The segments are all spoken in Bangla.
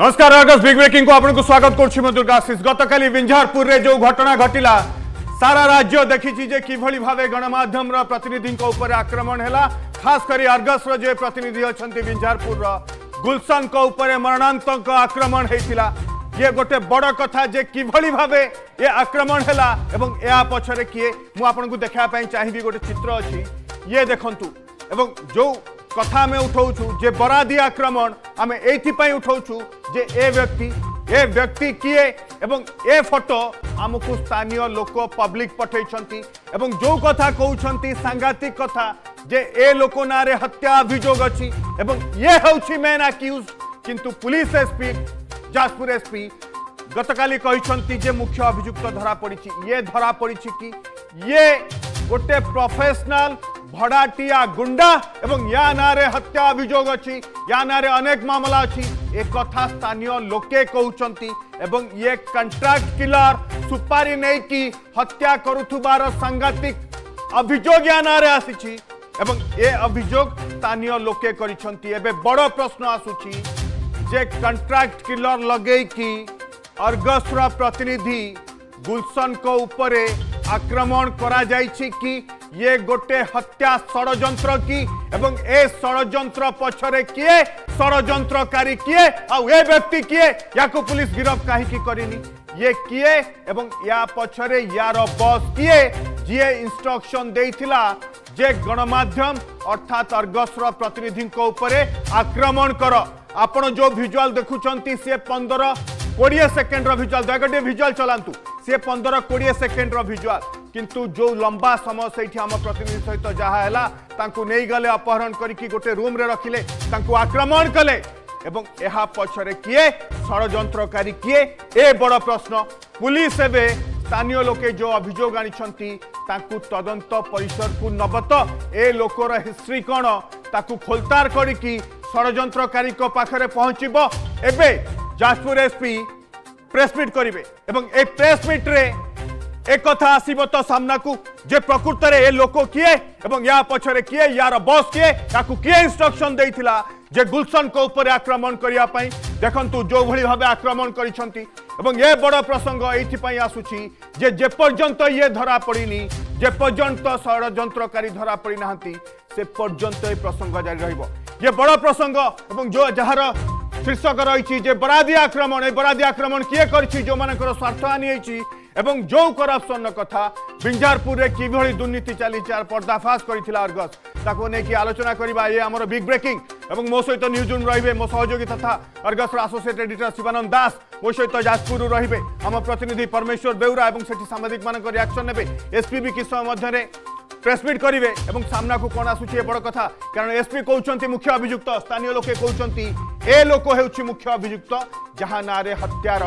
नमस्कार आगस बिग ब्रेकिंग को आपन स्वागत करछु दुर्गा आशीष गतकाली विंझारपुर रे जो घटना घटिला सारा राज्य देखी जे कि भावे गणमाध्यम प्रतिनिधि आक्रमण हैला खास करी आर्गस रो प्रतिनिधि अछंती विंझारपुर रा गुलशन आक्रमण होता ये गोटे बड़ कथा जे कि भाव ये आक्रमण है एवं किए मुझे आपन देखा पई गोटे चित्र अच्छी ये देखंतु जो কথা আমি উঠাউচু যে বড়াদি আক্রমণ আমি এইতি পই উঠাউচু যে এ ব্যক্তি এ ব্যক্তি কিয়ে এবং এ ফটো আমাকু স্থানীয় লোক পাবলিক পঠাইছন্তি এবং জো কথা কউছন্তি সংগতিক কথা যে এ লোকনারে হত্যা অভিযুক্ত আছে এবং ইয়ে হয়ছি মেন অ্যাকিউজ কিন্তু পুলিশ এসপি JASPUR SP গতকালি কইছন্তি যে মুখ্য অভিযুক্ত ধরা পড়িছি ইয়ে ধরা পড়িছি কি ইয়ে গটে প্রফেশনাল भड़ाटिया गुंडा एवं या ना हत्या अभोग अच्छी या ना अनेक मामला अच्छी एक स्थानीय लोके कहते ये कंट्राक्ट किलर सुपारी नहीं कि हत्या करुवार सांघातिक अभोग या ना आसी ए अभोग स्थानीय लोके बड़ प्रश्न आसुची कंट्राक्ट किलर लगे कि अर्गस्र प्रतिनिधि गुलसन को उपरे आक्रमण करा जाइछि कि ये गोटे हत्या षड़यंत्र कि एवं ए षड़यंत्र पछरे किए षड़यंत्रकारी किए आ व्यक्ति किए या को पुलिस गिरफ कहीं करिनी ये किए एवं या पछरे यार बस किए जिए इंस्ट्रक्शन दे गणमाम अर्थात अर्गसर प्रतिनिधि आक्रमण कर आपण जो भिजुआल देखुं सी पंदर कोड़े सेकेंडर भिजुआल दया भिजुआल चलांतु সে পনের কোড়িয়ে সেকেন্ডর ভিজুয়াল কিন্তু যে লম্বা সময় সেইটি আমার প্রতিনিধি সহিত যা হল তাঁকু নেই গলে অপহরণ করিকি গোটে রুম্রে রখিলে তাঁকু আক্রমণ কলে এবং এহা পছরে কিয়ে ষড়যন্ত্রকারী কিয়ে এ বড় প্রশ্ন পুলিশ এবে স্থানীয় লোকে যে অভিযোগ আনিছন্তি তাঁকু তদন্ত পরিসরকু নবত এ লোকর হিস্ট্রি কোণ তাকু খোলতার করিকি ষড়যন্ত্রকারীଙ୍କ ପାଖରେ ପହଞ୍ଚିବ ଏବେ ଯାଜପୁର ଏସ୍ପି ପ୍ରେସମିଟ୍ କରିବେ ଏବଂ ଏ ପ୍ରେସମିଟ୍ରେ ଏ କଥା ଆସିବ ତ ସାମ୍ନାକୁ ଯେ ପ୍ରକୃତରେ ଏ ଲୋକ କିଏ ଏବଂ ୟା ପଛରେ କିଏ ୟାର ବସ୍ କିଏ ତାକୁ କିଏ ଇନଷ୍ଟ୍ରକ୍ସନ ଦେଇଥିଲା ଯେ ଗୁଲସନଙ୍କ ଉପରେ ଆକ୍ରମଣ କରିବା ପାଇଁ ଦେଖନ୍ତୁ ଯେଉଁଭଳି ଭାବେ ଆକ୍ରମଣ କରିଛନ୍ତି ଏବଂ ଏ ବଡ଼ ପ୍ରସଙ୍ଗ ଏଇଥିପାଇଁ ଆସୁଛି ଯେ ଯେପର୍ଯ୍ୟନ୍ତ ଇଏ ଧରା ପଡ଼ିନି ଯେପର୍ଯ୍ୟନ୍ତ ଷଡ଼ଯନ୍ତ୍ରକାରୀ ଧରା ପଡ଼ିନାହାନ୍ତି ସେ ପର୍ଯ୍ୟନ୍ତ ଏ ପ୍ରସଙ୍ଗ ଜାରି ରହିବ ଇଏ ବଡ଼ ପ୍ରସଙ୍ଗ ଏବଂ ଯାହାର শীর্ষক রয়েছে যে বরাদি আক্রমণ এই বরাদি আক্রমণ কি করছি যার স্বার্থ হানি এবং যে করপশন কথা বিঞ্জারপুরে কিভাবে দুর্নীতি চালিছে আর পর্দাফাশ করেছিল অর্গস তাকে নিয়ে আলোচনা করা ইয়ে আমার বিগ ব্রেকিং এবং মো সহ নিউজ রুম রহবে মো সহযোগী তথা অর্গসর আসোসিয়েট এডিটর শিবানন্দ দাস মো সহ যাজপুর রহবে আমার প্রতিনিধি পরমেশ্বর বেউরা এবং সেটি সাংবাদিক মান রিয়াকশন নেবে এসপিবি কিছু মধ্যে प्रेसमिट करेंगे एवं सामना को कौन आसूँ बड़ कथ कारण एसपी कौन मुख्य अभिजुक्त स्थानीय लोके ए लोक हो मुख्य अभुक्त जहाँ ना हत्यार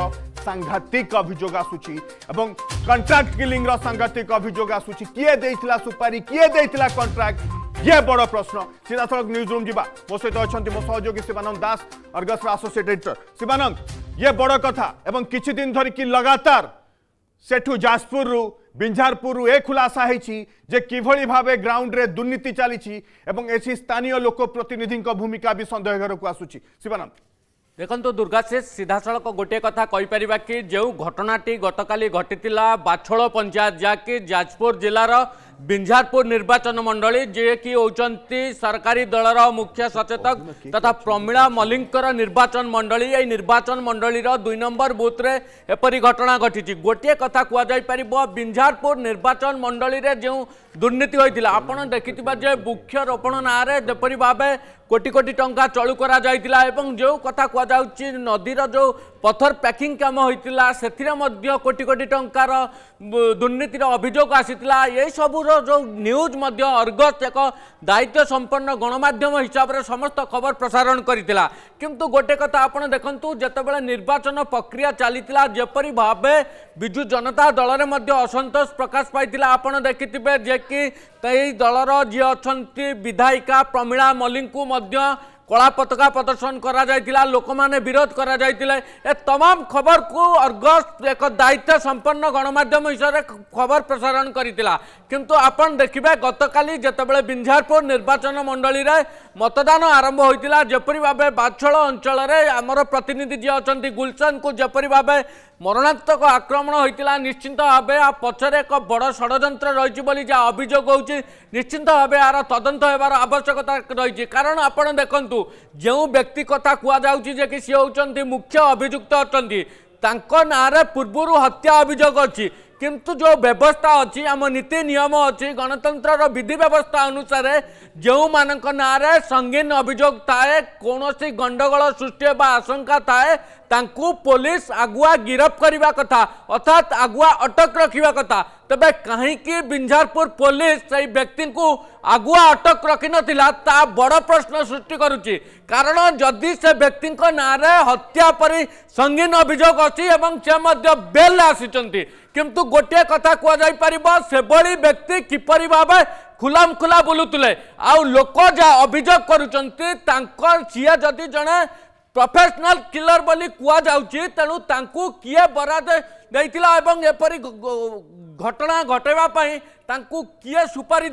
सांघातिक अभोग आसूँ कंट्राक्ट किलिंग सांघातिक अभोग आसू किए दे सुपारी किए दे कंट्राक्ट ये बड़ प्रश्न सीधा सड़क न्यूज रूम जी मो सहित अच्छा मो सहयोगी शिवानंद दास अर्गस्ट्र आसोसीएट एडिटर शिवानंद ये बड़ कथा कि लगातार ସେଠୁ ଯାଜପୁରରୁ ବିଞ୍ଝାରପୁରରୁ ଏ ଖୁଲାସା ହୋଇଛି ଯେ କିଭଳି ଭାବେ ଗ୍ରାଉଣ୍ଡରେ ଦୁର୍ନୀତି ଚାଲିଛି ଏବଂ ଏଠି ସ୍ଥାନୀୟ ଲୋକପ୍ରତିନିଧିଙ୍କ ଭୂମିକା ବି ସନ୍ଦେହ ଘରକୁ ଆସୁଛି ଶିବାନନ୍ଦ ଦେଖନ୍ତୁ ଦୁର୍ଗାଶିଷ ସିଧାସଳଖ ଗୋଟିଏ କଥା କହିପାରିବା କି ଯେଉଁ ଘଟଣାଟି ଗତକାଲି ଘଟିଥିଲା ବାଛଳ ପଞ୍ଚାୟତ ଯାହାକି ଯାଜପୁର ଜିଲ୍ଲାର ବିଞ୍ଝାରପୁର ନିର୍ବାଚନ ମଣ୍ଡଳୀ ଯିଏକି ହେଉଛନ୍ତି ସରକାରୀ ଦଳର ମୁଖ୍ୟ ସଚେତକ ତଥା ପ୍ରମିଳା ମଲ୍ଲିକଙ୍କର ନିର୍ବାଚନ ମଣ୍ଡଳୀ ଏହି ନିର୍ବାଚନ ମଣ୍ଡଳୀର ଦୁଇ ନମ୍ବର ବୁଥରେ ଏପରି ଘଟଣା ଘଟିଛି ଗୋଟିଏ କଥା କୁହାଯାଇପାରିବ ବିଞ୍ଝାରପୁର ନିର୍ବାଚନ ମଣ୍ଡଳୀରେ ଯେଉଁ ଦୁର୍ନୀତି ହୋଇଥିଲା ଆପଣ ଦେଖିଥିବା ଯେ ବୃକ୍ଷରୋପଣ ନାଁରେ ଯେପରି ଭାବେ କୋଟି କୋଟି ଟଙ୍କା ଚଳୁ କରାଯାଇଥିଲା ଏବଂ ଯେଉଁ କଥା କୁହାଯାଉଛି ନଦୀର ଯେଉଁ ପଥର ପ୍ୟାକିଂ କାମ ହୋଇଥିଲା ସେଥିରେ ମଧ୍ୟ କୋଟି କୋଟି ଟଙ୍କାର ଦୁର୍ନୀତିର ଅଭିଯୋଗ ଆସିଥିଲା ଏସବୁର ଯେଉଁ ନ୍ୟୁଜ୍ ମଧ୍ୟ ଅର୍ଗସ୍ ଏକ ଦାୟିତ୍ୱ ସମ୍ପନ୍ନ ଗଣମାଧ୍ୟମ ହିସାବରେ ସମସ୍ତ ଖବର ପ୍ରସାରଣ କରିଥିଲା କିନ୍ତୁ ଗୋଟେ କଥା ଆପଣ ଦେଖନ୍ତୁ ଯେତେବେଳେ ନିର୍ବାଚନ ପ୍ରକ୍ରିୟା ଚାଲିଥିଲା ଯେପରି ଭାବେ ବିଜୁ ଜନତା ଦଳରେ ମଧ୍ୟ ଅସନ୍ତୋଷ ପ୍ରକାଶ ପାଇଥିଲା ଆପଣ ଦେଖିଥିବେ ଯେ କି ଏହି ଦଳର ଯିଏ ଅଛନ୍ତି ବିଧାୟିକା ପ୍ରମିଳା ମଲ୍ଲିକଙ୍କୁ ମଧ୍ୟ কলা পতাকা প্রদর্শন করা যাইতিলা লোকমানে বিরোধ করা যাইতিলে এ তমাম খবর কু অর্গস এক দায়িত্ব সম্পন্ন গণমাধ্যম হিসাবে খবর প্রসারণ করিতিলা কিন্তু আপন দেখিবে গতকালি যেতবেলে বিঞ্ঝারপুর নির্বাচন মণ্ডলীরে মতদান আরম্ভ হয়েছিল যেপরি ভাবে বাছল অঞ্চলের আমার প্রতিনিধি যে অনেক গুলশনকু যেপরি ভাবে মরণাত্মক আক্রমণ হয়েছিল নিশ্চিন্ত ভাবে আ পছরে এক বড় ষড়যন্ত্র রয়েছে বলে যা অভিযোগ হচ্ছে নিশ্চিন্ত ভাবে আর তদন্ত হবার আবশ্যকতা রয়েছে কারণ আপনার দেখুন जो व्यक्ति कथा कहु जे कि सी हूँ मुख्य अभिजुक्त अच्छा नाँरे पूर्वर हत्या अभियोग अच्छी किंतु जो व्यवस्था अच्छी आम नीति निम अच्छी गणतंत्र विधि व्यवस्था अनुसार जो मान नाँरे संगीन अभियोग थाए कौन गंडगोल सृष्टि आशंका थाए पुलिस आगुआ गिरफ करने कथा अर्थात आगुआ अटक रखा कथा तबे कहीं बिंझारपुर पुलिस से व्यक्ति को आगुआ अटक रखी ना ता बड़ प्रश्न सृष्टि करुच्ची कारण जदि से व्यक्ति ना हत्या पर संगीन अभोग अच्छी से मैं बेल आसी किंतु गोटे कथा कह जापर से भाई व्यक्ति किपर भाव खुलाम खुला बुलू थे आक जहाँ अभोग करुंट जदि जड़े प्रफेसनाल किलर बोली कणु तुम किए बराद नहीं घटना घटवापी किए सुपारी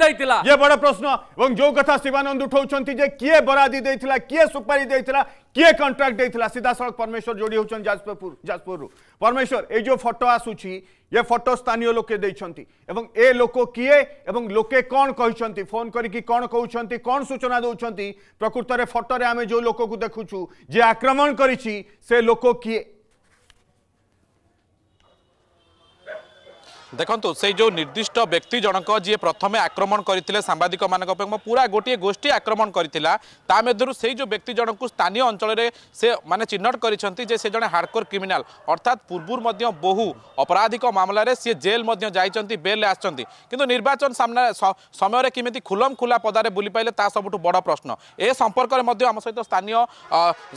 ये बड़ प्रश्न और जो कथा शिवानंद उठाऊ किए बरादी देता किए सुपारी किए कंट्राक्ट देता सीधा सड़क परमेश्वर जोड़ी होजपुर जाजपुर परमेश्वर ये जो फटो आसूरी ये फटो स्थानीय लोके लोक किए एवं लोके कौन कही फोन करी कौन कौन कौन सूचना दौरान प्रकृत में फटो में आम जो लोक को देखु जी आक्रमण कर लोक किए ଦେଖନ୍ତୁ ସେଇ ଯେଉଁ ନିର୍ଦ୍ଦିଷ୍ଟ ବ୍ୟକ୍ତି ଜଣକ ଯିଏ ପ୍ରଥମେ ଆକ୍ରମଣ କରିଥିଲେ ସାମ୍ବାଦିକମାନଙ୍କ ପାଇଁ ପୁରା ଗୋଟିଏ ଗୋଷ୍ଠୀ ଆକ୍ରମଣ କରିଥିଲା ତା ମଧ୍ୟରୁ ସେଇ ଯେଉଁ ବ୍ୟକ୍ତି ଜଣଙ୍କୁ ସ୍ଥାନୀୟ ଅଞ୍ଚଳରେ ସେ ମାନେ ଚିହ୍ନଟ କରିଛନ୍ତି ଯେ ସେ ଜଣେ ହାର୍ଡ଼କୋର କ୍ରିମିନାଲ ଅର୍ଥାତ୍ ପୂର୍ବରୁ ମଧ୍ୟ ବହୁ ଅପରାଧିକ ମାମଲାରେ ସିଏ ଜେଲ୍ ମଧ୍ୟ ଯାଇଛନ୍ତି ବେଲ୍ରେ ଆସିଛନ୍ତି କିନ୍ତୁ ନିର୍ବାଚନ ସାମ୍ନା ସମୟରେ କେମିତି ଖୁଲମ ଖୁଲା ପଦାରେ ବୁଲି ପାଇଲେ ତା ସବୁଠୁ ବଡ଼ ପ୍ରଶ୍ନ ଏ ସମ୍ପର୍କରେ ମଧ୍ୟ ଆମ ସହିତ ସ୍ଥାନୀୟ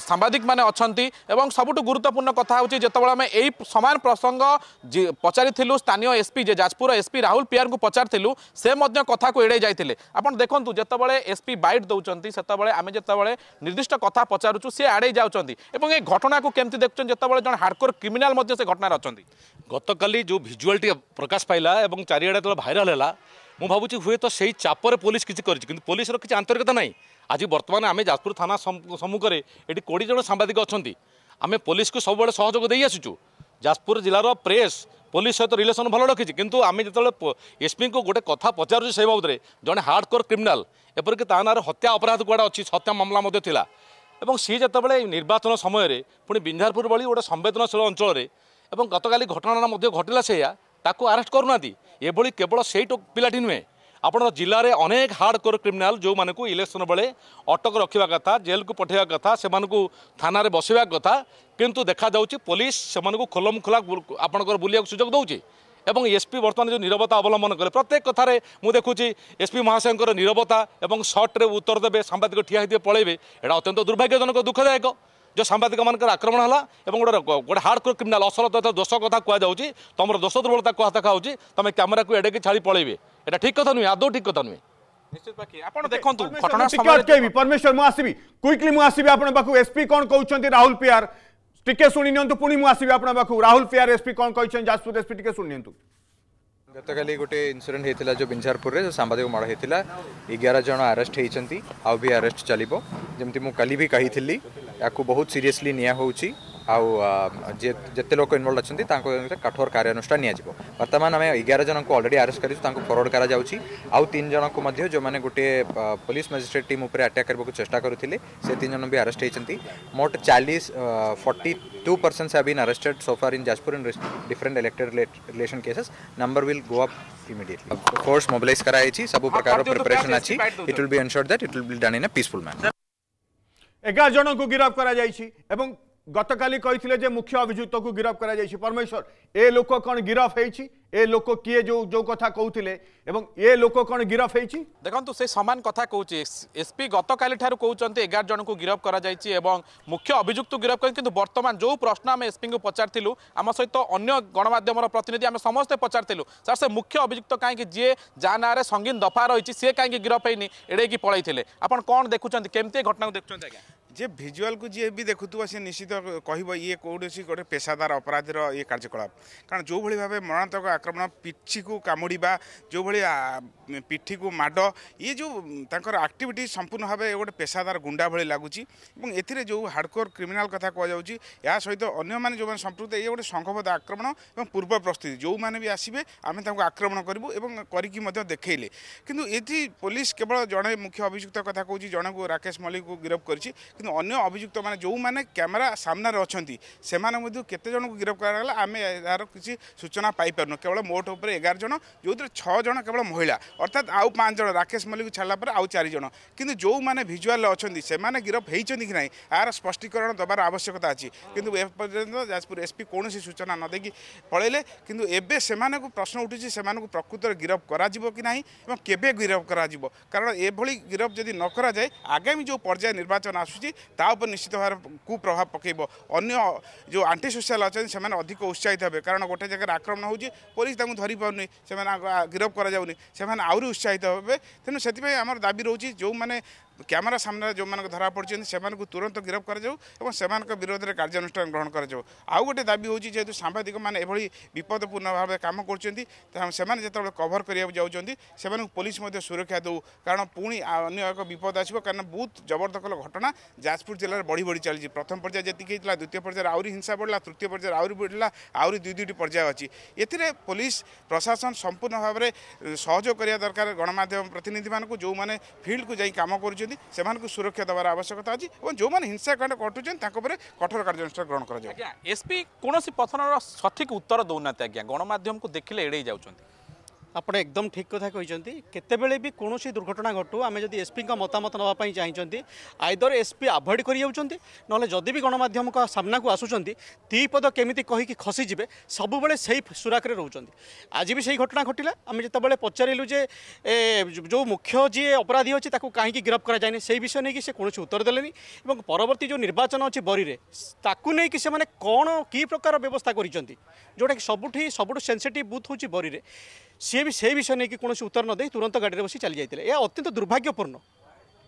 ସାମ୍ବାଦିକମାନେ ଅଛନ୍ତି ଏବଂ ସବୁଠୁ ଗୁରୁତ୍ୱପୂର୍ଣ୍ଣ କଥା ହେଉଛି ଯେତେବେଳେ ଆମେ ଏଇ ସମାନ ପ୍ରସଙ୍ଗ ପଚାରିଥିଲୁ ସ୍ଥାନୀୟ এসপি যে যাজপুর এসপি রাহুল পিয়ারু পচারু সে কথা এড়াই যাই আপনার দেখুন যেতবে এসপি বাইট দৌঁছেন সেতবে আমি যেতবে নির্দিষ্ট কথা পচারুছু সে আড়াই যাচ্ছেন এবং এই ঘটনা কমিটি দেখছেন যেতবে জন হার্ডকোর ক্রিমিনাল সে ঘটনার অনেক গতকাল যে ভিজুয়ালটি প্রকাশ পাইলা এবং চারিআড়ে যেত ভাইরাল হল ମୁଁ ଭାବୁଛି ହୁଏତ সেই চাপরে পুলিশ কিছু করেছে কিন্তু পুলিশের কিছু আন্তরিকতা নাই আজ বর্তমানে আমি যাজপুর থানা সম্মুখে এটি কোড়ি জন সাংবাদিক অনেক আমি পুলিশকে ସବୁବେଳେ সহযোগ দিয়ে ଆସୁଛୁ যাজপুর জেলার প্রেস ପୋଲିସ ସହିତ ରିଲେସନ ଭଲ ରଖିଛି କିନ୍ତୁ ଆମେ ଯେତେବେଳେ ଏସ୍ପିଙ୍କୁ ଗୋଟେ କଥା ପଚାରୁଛୁ ସେ ବାବଦରେ ଜଣେ ହାର୍ଡ କୋର୍ କ୍ରିମିନାଲ ଏପରିକି ତା ନାଁରେ ହତ୍ୟା ଅପରାଧ କୁଆଡ଼େ ଅଛି ହତ୍ୟା ମାମଲା ମଧ୍ୟ ଥିଲା ଏବଂ ସିଏ ଯେତେବେଳେ ନିର୍ବାଚନ ସମୟରେ ପୁଣି ବିନ୍ଧାରପୁର ଭଳି ଗୋଟେ ସମ୍ବେଦନଶୀଳ ଅଞ୍ଚଳରେ ଏବଂ ଗତକାଲି ଘଟଣା ମଧ୍ୟ ଘଟିଲା ସେଇଆ ତାକୁ ଆରେଷ୍ଟ କରୁନାହାନ୍ତି ଏଭଳି କେବଳ ସେଇ ପିଲାଟି ନୁହେଁ আপনার জেলার অনেক হার্ডকোর ক্রিমিনাল যে ইলেকশন বেড়ে অটক রক্ষা কথা জেল কু পঠাইবা কথা সে থানার বসাইবা কথা কিন্তু দেখা যাচ্ছে পুলিশ সে খোলম খোলা আপনার বুলিয়া সুযোগ দেছে এবং এসপি বর্তমানে যে নিরবতা অবলম্বন করে প্রত্যেক কথায় মু দেখুছি এসপি মহাশয়ঙ্কর নিরবতা এবং সর্টরে উত্তর দেবে সাংবাদিক ঠিয়া হয়ে পড়াইবে এটা অত্যন্ত দুর্ভাগ্যজনক দুঃখদায়ক ଯେଉଁ ସାମ୍ବାଦିକମାନଙ୍କର ଆକ୍ରମଣ ହେଲା ଏବଂ ଗୋଟେ ଗୋଟେ ହାର୍ଡ଼ ক্রিমিনাল অসল দোষ কথা কুযাচ্ছে তোমার দোষ দুর্বলতা কথা হচ্ছে তুমি ক্যামেরা এডেকি ছাড়ি পলাইবে এটা ঠিক কথা নুহে আদৌ ঠিক কথা নুহে ଆପଣ ଦେଖନ୍ତୁ ଘଟଣା ଟିକେ ଅଟକେଇବି ପରମେଶ୍ୱର ମୁଁ ଆସିବି କ୍ୱିକଲି ମୁଁ ଆସିବି ଆପଣଙ୍କ ପାଖକୁ ଏସ୍ପି କ'ଣ କହୁଛନ୍ତି ରାହୁଲ ପିଆର ଟିକେ ଶୁଣି ନିଅନ୍ତୁ ପୁଣି ମୁଁ ଆସିବି ଆପଣଙ୍କ ପାଖକୁ ରାହୁଲ ପିଆର ଏସ୍ପି କ'ଣ କହିଛନ୍ତି ଯାଜପୁର ଏସ୍ପି ଟିକେ ଶୁଣି ନିଅନ୍ତୁ काली गोटे इनसीडेट होता जो विंझारपुर में जो सांबादिक मड़ होता एगार जन आरेस्ट होती आउ भी आरेस्ट चलो जमी मुझे भी कही बहुत सीरीयसली निया हो आते लोक इनवल्व अच्छा कठोर कार्यानुष्ठानी बर्तमान आम एगार जन को अलरेडी आरेस्ट करूँ फरवर्ड करन गोटे पुलिस मजिस्ट्रेट टीम उटाक् करने को चेस्ट करते से तीन जन भी आरेस्ट होती मोट चालीस forty two percent have arrested so far in Jajpur in different elected relation cases number will go up immediately force mobilise कराई सब प्रकार प्रिपेरेसन अच्छी it will be ensure that it will done in a peaceful manner एगार जन को गिरफ्त कर গতকালি কে মুখ্য অভিযুক্ত গিরফ করা যাই পরমেশ্বর এ লোক কণ গিরফ হয়েছি এ লোক কি যে যে কথা কৌলে এবং এ লোক কোণ গিরফ হয়েছি দেখুন সে সমান কথা কৌছি এসপি গতকালি ঠার কৌন এগার জনকু গিরফ করা যাই এবং মুখ্য অভিযুক্ত গিরফ করে কিন্তু বর্তমান যে প্রশ্ন আমি এসপি পচারু আমার সহ অন্য গণমাধ্যমর প্রতিনিধি আমি সমস্তে পচারু স্যার সে মুখ্য অভিযুক্ত কাইকি যে যা না সঙ্গীন দফা রয়েছে সি কাইকি গিরফ হয়নি এড়াইকি পড়াইলে আপনার কম দেখুম কেমতি ঘটনা দেখুম আজ্ঞা যে ভিজুয়ালকু যিয়ে বি দেখুথিবা সে নিশ্চিত কহব ইয়ে কৌশি গোটে পেশাদার অপরাধীর ইয়ে কার্যকলাপ কারণ যেভাবে ভাবে মরণাত্মক ଆକ୍ରମଣ ପିଠିକୁ କାମୁଡ଼ିବା ଯେଉଁଭଳି ପିଠିକୁ ମାଡ଼ ଇଏ ଯେଉଁ ତାଙ୍କର ଆକ୍ଟିଭିଟି ସମ୍ପୂର୍ଣ୍ଣ ଭାବେ ଗୋଟେ ପେସାଦାର ଗୁଣ୍ଡା ଭଳି ଲାଗୁଛି ଏବଂ ଏଥିରେ ଯେଉଁ ହାର୍ଡ଼କୋର୍ କ୍ରିମିନାଲ୍ କଥା କୁହାଯାଉଛି ଏହା ସହିତ ଅନ୍ୟମାନେ ଯେଉଁମାନେ ସମ୍ପୃକ୍ତ ଇଏ ଗୋଟେ ସଂଘବଦ୍ଧ ଆକ୍ରମଣ ଏବଂ ପୂର୍ବ ପ୍ରସ୍ତୁତି ଯେଉଁମାନେ ବି ଆସିବେ ଆମେ ତାଙ୍କୁ ଆକ୍ରମଣ କରିବୁ ଏବଂ କରିକି ମଧ୍ୟ ଦେଖେଇଲେ କିନ୍ତୁ ଏଠି ପୋଲିସ କେବଳ ଜଣେ ମୁଖ୍ୟ ଅଭିଯୁକ୍ତ କଥା କହୁଛି ଜଣକୁ ରାକେଶ ମଲ୍ଲିକକୁ ଗିରଫ କରିଛି କିନ୍ତୁ ଅନ୍ୟ ଅଭିଯୁକ୍ତମାନେ ଯେଉଁମାନେ କ୍ୟାମେରା ସାମ୍ନାରେ ଅଛନ୍ତି ସେମାନେ ମଧ୍ୟ କେତେ ଜଣଙ୍କୁ ଗିରଫ କରାଗଲା ଆମେ ଏହାର କିଛି ସୂଚନା ପାଇପାରୁନୁ কেবল মোট উপরে এগার জন ଯେଉଁଥିରେ ଛଅ ଜଣ କେବଳ ମହିଳା ଅର୍ଥାତ୍ ଆଉ ପାଞ୍ଚ ଜଣ ରାକେଶ ମଲ୍ଲିକକୁ ଛାଡ଼ିଲା ପରେ ଆଉ ଚାରିଜଣ କିନ୍ତୁ ଯେଉଁମାନେ ଭିଜୁଆଲ୍ରେ ଅଛନ୍ତି ସେମାନେ ଗିରଫ ହେଇଛନ୍ତି କି ନାହିଁ ଏହାର ସ୍ପଷ୍ଟୀକରଣ ଦେବାର ଆବଶ୍ୟକତା ଅଛି କିନ୍ତୁ ଏପର୍ଯ୍ୟନ୍ତ ଯାଜପୁର ଏସ୍ପି କୌଣସି ସୂଚନା ନ ଦେଇକି ପଳେଇଲେ କିନ୍ତୁ ଏବେ ସେମାନଙ୍କୁ ପ୍ରଶ୍ନ ଉଠୁଛି ସେମାନଙ୍କୁ ପ୍ରକୃତରେ ଗିରଫ କରାଯିବ କି ନାହିଁ ଏବଂ କେବେ ଗିରଫ କରାଯିବ କାରଣ ଏଭଳି ଗିରଫ ଯଦି ନ କରାଯାଏ ଆଗାମୀ ଯେଉଁ ପର୍ଯ୍ୟାୟ ନିର୍ବାଚନ ଆସୁଛି ତା ଉପରେ ନିଶ୍ଚିତ ଭାବରେ କୁପ୍ରଭାବ ପକାଇବ ଅନ୍ୟ ଯେଉଁ ଆଣ୍ଟି ସୋସିଆଲ ଅଛନ୍ତି ସେମାନେ ଅଧିକ ଉତ୍ସାହିତ ହେବେ କାରଣ ଗୋଟେ ଜାଗାରେ ଆକ୍ରମଣ ହେଉଛି ପୋଲିସ ତାଙ୍କୁ ଧରିପାରୁନି ସେମାନେ ଗିରଫ କରାଯାଉନି ସେମାନେ ଆହୁରି ଉତ୍ସାହିତ ହେବେ ତେଣୁ ସେଥିପାଇଁ ଆମର ଦାବି ରହୁଛି ଯେଉଁମାନେ କ୍ୟାମେରା ସାମ୍ନାରେ ଯେଉଁମାନଙ୍କୁ ଧରାପଡ଼ିଛନ୍ତି ସେମାନଙ୍କୁ ତୁରନ୍ତ ଗିରଫ କରାଯାଉ ଏବଂ ସେମାନଙ୍କ ବିରୋଧରେ କାର୍ଯ୍ୟାନୁଷ୍ଠାନ ଗ୍ରହଣ କରାଯାଉ ଆଉ ଗୋଟେ ଦାବି ହେଉଛି ଯେହେତୁ ସାମ୍ବାଦିକମାନେ ଏଭଳି ବିପଦପୂର୍ଣ୍ଣ ଭାବେ କାମ କରୁଛନ୍ତି ସେମାନେ ଯେତେବେଳେ କଭର କରିବାକୁ ଯାଉଛନ୍ତି ସେମାନଙ୍କୁ ପୋଲିସ ମଧ୍ୟ ସୁରକ୍ଷା ଦେଉ କାରଣ ପୁଣି ଅନ୍ୟ ଏକ ବିପଦ ଆସିବ କାରଣ ବହୁତ ଜବରଦଖଲ ଘଟଣା ଯାଜପୁର ଜିଲ୍ଲାରେ ବଢ଼ି ବଢ଼ି ଚାଲିଛି ପ୍ରଥମ ପର୍ଯ୍ୟାୟ ଯେତିକି ହେଇଥିଲା ଦ୍ୱିତୀୟ ପର୍ଯ୍ୟାୟରେ ଆହୁରି ହିଂସା ବଢ଼ିଲା ତୃତୀୟ ପର୍ଯ୍ୟାୟରେ ଆହୁରି ବଢ଼ିଲା ଆହୁରି ଦୁଇ ଦୁଇଟି ପର୍ଯ୍ୟାୟ ଅଛି ଏଥିରେ ପୋଲିସ ପ୍ରଶାସନ ସମ୍ପୂର୍ଣ୍ଣ ଭାବରେ ସହଯୋଗ କରିବା ଦରକାର ଗଣମାଧ୍ୟମ ପ୍ରତିନିଧିମାନଙ୍କୁ ଯେଉଁମାନେ ଫିଲ୍ଡକୁ ଯାଇ କାମ କରୁଛନ୍ତି ଅଛନ୍ତି ସେମାନଙ୍କୁ ସୁରକ୍ଷା ଦେବାର ଆବଶ୍ୟକତା ଅଛି ଏବଂ ଯେଉଁମାନେ ହିଂସାକାଣ୍ଡ ଘଟୁଛନ୍ତି ତାଙ୍କ ଉପରେ କଠୋର କାର୍ଯ୍ୟାନୁଷ୍ଠାନ ଗ୍ରହଣ କରାଯାଉ ଏସ୍ପି କୌଣସି ପ୍ରଶ୍ନର ସଠିକ୍ ଉତ୍ତର ଦେଉନାହାନ୍ତି ଆଜ୍ଞା ଗଣମାଧ୍ୟମକୁ ଦେଖିଲେ ଏଡ଼େଇ ଯାଉଛନ୍ତି ଆପଣ ଏକଦମ୍ ଠିକ୍ କଥା କହିଛନ୍ତି କେତେବେଳେ ବି କୌଣସି ଦୁର୍ଘଟଣା ଘଟୁ ଆମେ ଯଦି ଏସ୍ପିଙ୍କ ମତାମତ ନେବା ପାଇଁ ଚାହିଁଛନ୍ତି ଆଇଦର ଏସ୍ପି ଆଭଏଡ଼୍ କରିଯାଉଛନ୍ତି ନହେଲେ ଯଦି ବି ଗଣମାଧ୍ୟମଙ୍କ ସାମ୍ନାକୁ ଆସୁଛନ୍ତି ଦୁଇ ପଦ କେମିତି କହିକି ଖସିଯିବେ ସବୁବେଳେ ସେଇ ସୁରାକରେ ରହୁଛନ୍ତି ଆଜି ବି ସେଇ ଘଟଣା ଘଟିଲା ଆମେ ଯେତେବେଳେ ପଚାରିଲୁ ଯେ ଯେଉଁ ମୁଖ୍ୟ ଯିଏ ଅପରାଧୀ ଅଛି ତାକୁ କାହିଁକି ଗିରଫ କରାଯାଇନି ସେଇ ବିଷୟ ନେଇକି ସେ କୌଣସି ଉତ୍ତର ଦେଲେନି ଏବଂ ପରବର୍ତ୍ତୀ ଯେଉଁ ନିର୍ବାଚନ ଅଛି ବରିରେ ତାକୁ ନେଇକି ସେମାନେ କ'ଣ କି ପ୍ରକାର ବ୍ୟବସ୍ଥା କରିଛନ୍ତି ଯେଉଁଟାକି ସବୁଠି ସବୁଠୁ ସେନ୍ସିଟିଭ୍ ବୁଥ୍ ହେଉଛି ବରିରେ ସିଏ ବି ସେ ବିଷୟ ନେଇକି କୌଣସି ଉତ୍ତର ନ ଦେଇ ତୁରନ୍ତ ଗାଡ଼ିରେ ବସି ଚାଲି ଯାଇଥିଲେ ଏହା ଅତ୍ୟନ୍ତ ଦୁର୍ଭାଗ୍ୟପୂର୍ଣ୍ଣ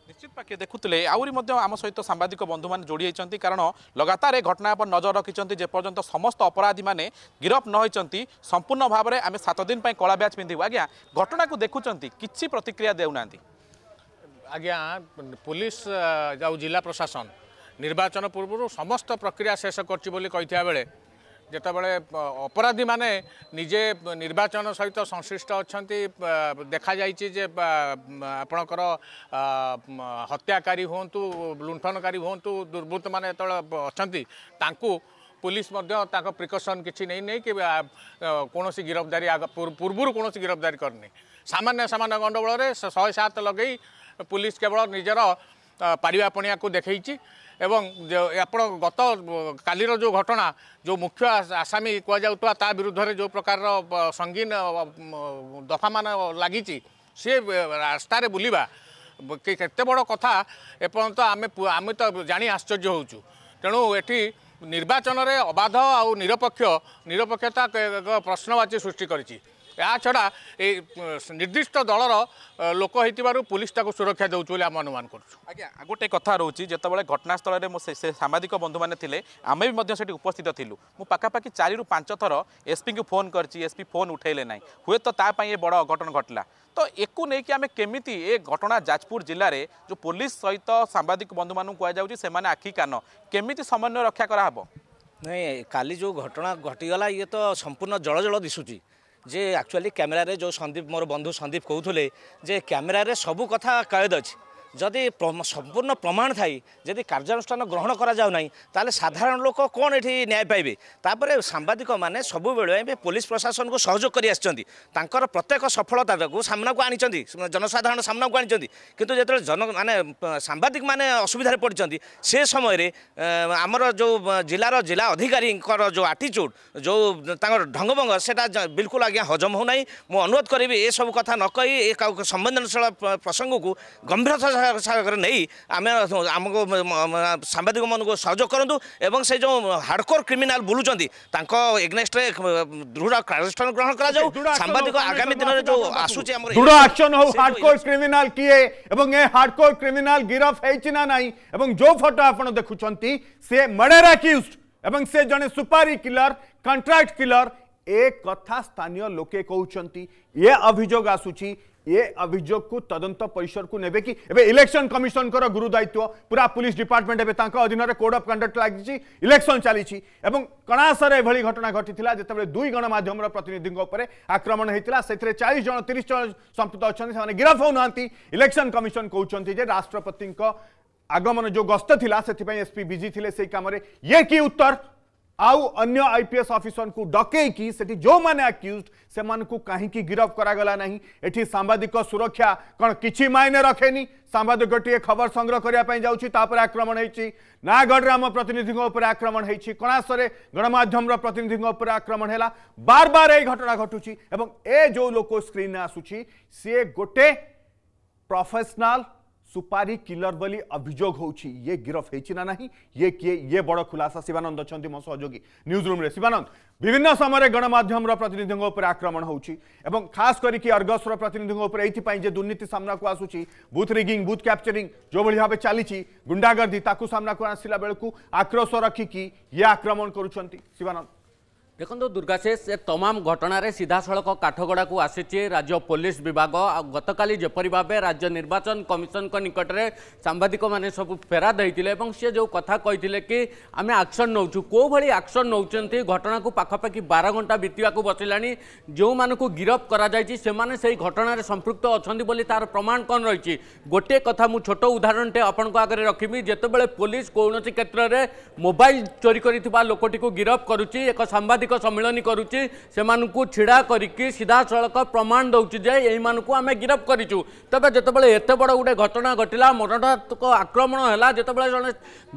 ନିଶ୍ଚିତ ପାଖେ ଦେଖୁଥିଲେ ଆହୁରି ମଧ୍ୟ ଆମ ସହିତ ସାମ୍ବାଦିକ ବନ୍ଧୁମାନେ ଯୋଡ଼ି ହୋଇଛନ୍ତି କାରଣ ଲଗାତାର ଏ ଘଟଣା ଉପରେ ନଜର ରଖିଛନ୍ତି ଯେପର୍ଯ୍ୟନ୍ତ ସମସ୍ତ ଅପରାଧୀମାନେ ଗିରଫ ନ ହୋଇଛନ୍ତି ସମ୍ପୂର୍ଣ୍ଣ ଭାବରେ ଆମେ ସାତ ଦିନ ପାଇଁ କଳା ବ୍ୟାଚ୍ ପିନ୍ଧିବୁ ଆଜ୍ଞା ଘଟଣାକୁ ଦେଖୁଛନ୍ତି କିଛି ପ୍ରତିକ୍ରିୟା ଦେଉନାହାନ୍ତି ଆଜ୍ଞା ପୋଲିସ ଆଉ ଜିଲ୍ଲା ପ୍ରଶାସନ ନିର୍ବାଚନ ପୂର୍ବରୁ ସମସ୍ତ ପ୍ରକ୍ରିୟା ଶେଷ କରିଛି ବୋଲି କହିଥିବା ବେଳେ ଯେତେବେଳେ ଅପରାଧୀମାନେ ନିଜେ ନିର୍ବାଚନ ସହିତ ସଂଶ୍ଲିଷ୍ଟ ଅଛନ୍ତି ଦେଖାଯାଇଛି ଯେ ଆପଣଙ୍କର ହତ୍ୟାକାରୀ ହୁଅନ୍ତୁ ଲୁଣ୍ଠନକାରୀ ହୁଅନ୍ତୁ ଦୁର୍ବୃତ୍ତମାନେ ଯେତେବେଳେ ଅଛନ୍ତି ତାଙ୍କୁ ପୋଲିସ ମଧ୍ୟ ତାଙ୍କ ପ୍ରିକସନ୍ କିଛି ନେଇ ନେଇ କି କୌଣସି ଗିରଫଦାରୀ ଆଗ ପୂର୍ବରୁ କୌଣସି ଗିରଫଦାରୀ କରିନି ସାମାନ୍ୟ ସାମାନ୍ୟ ଗଣ୍ଡଗୋଳରେ ଶହେ ସାତ ଲଗାଇ ପୋଲିସ କେବଳ ନିଜର ପାରିବା ପଣିଆକୁ ଦେଖାଇଛି ଏବଂ ଆପଣ ଗତ କାଲିର ଯେଉଁ ଘଟଣା ଯେଉଁ ମୁଖ୍ୟ ଆସାମୀ କୁହାଯାଉଥିବା ତା ବିରୁଦ୍ଧରେ ଯେଉଁ ପ୍ରକାରର ସଙ୍ଗୀନ ଦଫାମାନ ଲାଗିଛି ସିଏ ରାସ୍ତାରେ ବୁଲିବା କେତେ ବଡ଼ କଥା ଏପର୍ଯ୍ୟନ୍ତ ଆମେ ଆମେ ତ ଜାଣି ଆଶ୍ଚର୍ଯ୍ୟ ହେଉଛୁ ତେଣୁ ଏଠି ନିର୍ବାଚନରେ ଅବାଧ ଆଉ ନିରପେକ୍ଷ ନିରପେକ୍ଷତା ପ୍ରଶ୍ନବାଚୀ ସୃଷ୍ଟି କରିଛି ଏହା ଛଡ଼ା ଏ ନିର୍ଦ୍ଦିଷ୍ଟ ଦଳର ଲୋକ ହେଇଥିବାରୁ ପୋଲିସ ତାକୁ ସୁରକ୍ଷା ଦେଉଛି ବୋଲି ଆମେ ଅନୁମାନ କରୁଛୁ ଆଜ୍ଞା ଗୋଟେ କଥା ରହୁଛି ଯେତେବେଳେ ଘଟଣାସ୍ଥଳରେ ମୋ ସେ ସାମ୍ବାଦିକ ବନ୍ଧୁମାନେ ଥିଲେ ଆମେ ବି ମଧ୍ୟ ସେଠି ଉପସ୍ଥିତ ଥିଲୁ ମୁଁ ପାଖାପାଖି ଚାରିରୁ ପାଞ୍ଚ ଥର ଏସ୍ପିଙ୍କୁ ଫୋନ୍ କରିଛି ଏସ୍ପି ଫୋନ୍ ଉଠାଇଲେ ନାହିଁ ହୁଏତ ତା ପାଇଁ ଏ ବଡ଼ ଅଘଟଣ ଘଟିଲା ତ ଏକୁ ନେଇକି ଆମେ କେମିତି ଏ ଘଟଣା ଯାଜପୁର ଜିଲ୍ଲାରେ ଯେଉଁ ପୋଲିସ ସହିତ ସାମ୍ବାଦିକ ବନ୍ଧୁମାନଙ୍କୁ କୁହାଯାଉଛି ସେମାନେ ଆଖି କାନ କେମିତି ସମନ୍ୱୟ ରକ୍ଷା କରାହେବ ନାଇଁ କାଲି ଯେଉଁ ଘଟଣା ଘଟିଗଲା ଇଏ ତ ସମ୍ପୂର୍ଣ୍ଣ ଜଳଜଳ ଦିଶୁଛି যে ଆକ୍ଚୁଆଲି କ୍ୟାମେରାରେ ଯେଉଁ ସନ୍ଦୀପ ମୋର ବନ୍ଧୁ ସନ୍ଦୀପ କହୁଥିଲେ ଯେ କ୍ୟାମେରାରେ ସବୁ କଥା କଏଦ ଅଛି ଯଦି ସମ୍ପୂର୍ଣ୍ଣ ପ୍ରମାଣ ଥାଇ ଯଦି କାର୍ଯ୍ୟାନୁଷ୍ଠାନ ଗ୍ରହଣ କରାଯାଉନାହିଁ ତାହେଲେ ସାଧାରଣ ଲୋକ କ'ଣ ଏଠି ନ୍ୟାୟ ପାଇବେ ତାପରେ ସାମ୍ବାଦିକମାନେ ସବୁବେଳେ ଏବେ ପୋଲିସ ପ୍ରଶାସନକୁ ସହଯୋଗ କରି ଆସିଛନ୍ତି ତାଙ୍କର ପ୍ରତ୍ୟେକ ସଫଳତାକୁ ସାମ୍ନାକୁ ଆଣିଛନ୍ତି ଜନସାଧାରଣ ସାମ୍ନାକୁ ଆଣିଛନ୍ତି କିନ୍ତୁ ଯେତେବେଳେ ଜନ ମାନେ ସାମ୍ବାଦିକମାନେ ଅସୁବିଧାରେ ପଡ଼ିଛନ୍ତି ସେ ସମୟରେ ଆମର ଯେଉଁ ଜିଲ୍ଲାର ଜିଲ୍ଲା ଅଧିକାରୀଙ୍କର ଯେଉଁ ଆଟିଚ୍ୟୁଡ଼୍ ଯେଉଁ ତାଙ୍କର ଢଙ୍ଗଭଙ୍ଗ ସେଇଟା ବିଲକୁଲ ଆଜ୍ଞା ହଜମ ହେଉନାହିଁ ମୁଁ ଅନୁରୋଧ କରିବି ଏସବୁ କଥା ନ କହି ଏ କାଉ ସମ୍ବେଦନଶୀଳ ପ୍ରସଙ୍ଗକୁ ଗମ୍ଭୀରତା ସହାୟକରେ ନେଇ ଆମେ ଆମକୁ ସାମ୍ବାଦିକମାନଙ୍କୁ ସହଯୋଗ କରନ୍ତୁ ଏବଂ ସେ ଯେଉଁ ହାର୍ଡ଼କୋର୍ କ୍ରିମିନାଲ୍ ବୁଲୁଛନ୍ତି ତାଙ୍କ ଏଗ୍ନେଷ୍ଟରେ ଦୃଢ଼ କାର୍ଯ୍ୟାନୁଷ୍ଠାନ ଗ୍ରହଣ କରାଯାଉ ସାମ୍ବାଦିକ ଆଗାମୀ ଦିନରେ ଯେଉଁ ଆସୁଛି ଆମର ଦୃଢ଼ ଆକ୍ସନ୍ ହଉ ହାର୍ଡ଼କୋର୍ କ୍ରିମିନାଲ୍ କିଏ ଏବଂ ଏ ହାର୍ଡ଼କୋର୍ କ୍ରିମିନାଲ୍ ଗିରଫ ହେଇଛି ନା ନାହିଁ ଏବଂ ଯେଉଁ ଫଟୋ ଆପଣ ଦେଖୁଛନ୍ତି ସେ ମର୍ଡର ଆକ୍ୟୁଜ୍ ଏବଂ ସେ ଜଣେ ସୁପାରି କିଲର କଣ୍ଟ୍ରାକ୍ଟ କିଲର ଏ କଥା ସ୍ଥାନୀୟ ଲୋକେ କହୁଛନ୍ତି ଏ ଅଭିଯୋଗ ଆସୁଛି ये अभियोग को तदंत परिसर को नेबे कि एबे इलेक्शन कमिशन कर गुरु दायित्व पूरा पुलिस डिपार्टमेंट एबे तांका अधीन रे कोड ऑफ कंडक्ट लगी इलेक्शन चली एवं कणासर एभଳି घटना घटिथिला जेतेबेले दुई गणमाध्यम प्रतिनिधि प्रतिनिधिक आक्रमण हेतिला सेथरे 40 जन 30 जन संपृक्त अछन्ति गिरफ हो नांति इलेक्शन कमिशन कहते जे राष्ट्रपति को आगमन जो गस्त थिला सेथिपई एसपी बिजी थिले सेई ये की उत्तर आउ अन्य आईपीएस अफिसर को डकई से जो मैंने आक्यूज से कहीं गिरफ कराला ना ये सांबादिक सुरक्षा कौन कि मायने रखे सांबादिक टे खबर संग्रह करने जाऊपर आक्रमण होनागढ़ आम प्रतिनिधि आक्रमण होणासर गणमाध्यम प्रतिनिधि आक्रमण है बार बार यही घटना घटुची ए जो लोक स्क्रीन आसूँ सी गोटे प्रफेसनाल सुपारी किलर बोली अभियोग हो ये गिरफ हो ना ये किए ये बड़ खुलासा शिवानंद अच्छा मो सहयोगी न्यूज रूम्रे शिवानंद विभिन्न समय गणमाध्यम प्रतिनिधि उपर आक्रमण हो खास करके अर्गस प्रतिनिधि ये एथि दुर्नीति सामना को आसुछि रिगिंग बुथ कैप्चरिंग जो भाई भाव चली गुंडागर्दी ताकू सामना को आसला बेलू आक्रोश रखिकी ये आक्रमण करुँच शिवानंद ଦେଖନ୍ତୁ ଦୁର୍ଗାଶେଷ ସେ ତମାମ ଘଟଣାରେ ସିଧାସଳଖ କାଠଗଡ଼ାକୁ ଆସିଛି ରାଜ୍ୟ ପୋଲିସ ବିଭାଗ ଆଉ ଗତକାଲି ଯେପରି ଭାବେ ରାଜ୍ୟ ନିର୍ବାଚନ କମିଶନଙ୍କ ନିକଟରେ ସାମ୍ବାଦିକମାନେ ସବୁ ଫେରାଦ ହେଇଥିଲେ ଏବଂ ସେ ଯେଉଁ କଥା କହିଥିଲେ କି ଆମେ ଆକ୍ସନ୍ ନେଉଛୁ କେଉଁଭଳି ଆକ୍ସନ୍ ନେଉଛନ୍ତି ଘଟଣାକୁ ପାଖାପାଖି ବାର ଘଣ୍ଟା ବିତିବାକୁ ବସିଲାଣି ଯେଉଁମାନଙ୍କୁ ଗିରଫ କରାଯାଇଛି ସେମାନେ ସେହି ଘଟଣାରେ ସମ୍ପୃକ୍ତ ଅଛନ୍ତି ବୋଲି ତାର ପ୍ରମାଣ କ'ଣ ରହିଛି ଗୋଟିଏ କଥା ମୁଁ ଛୋଟ ଉଦାହରଣଟେ ଆପଣଙ୍କ ଆଗରେ ରଖିବି ଯେତେବେଳେ ପୋଲିସ କୌଣସି କ୍ଷେତ୍ରରେ ମୋବାଇଲ ଚୋରି କରିଥିବା ଲୋକଟିକୁ ଗିରଫ କରୁଛି ଏକ ସାମ୍ବାଦିକ ସାମ୍ବାଦିକ ସମ୍ମିଳନୀ କରୁଛି ସେମାନଙ୍କୁ ଛିଡ଼ା କରିକି ସିଧାସଳଖ ପ୍ରମାଣ ଦେଉଛି ଯେ ଏଇମାନଙ୍କୁ ଆମେ ଗିରଫ କରିଛୁ ତେବେ ଯେତେବେଳେ ଏତେ ବଡ଼ ଗୋଟେ ଘଟଣା ଘଟିଲା ମରଣାତ୍ମକ ଆକ୍ରମଣ ହେଲା ଯେତେବେଳେ ଜଣେ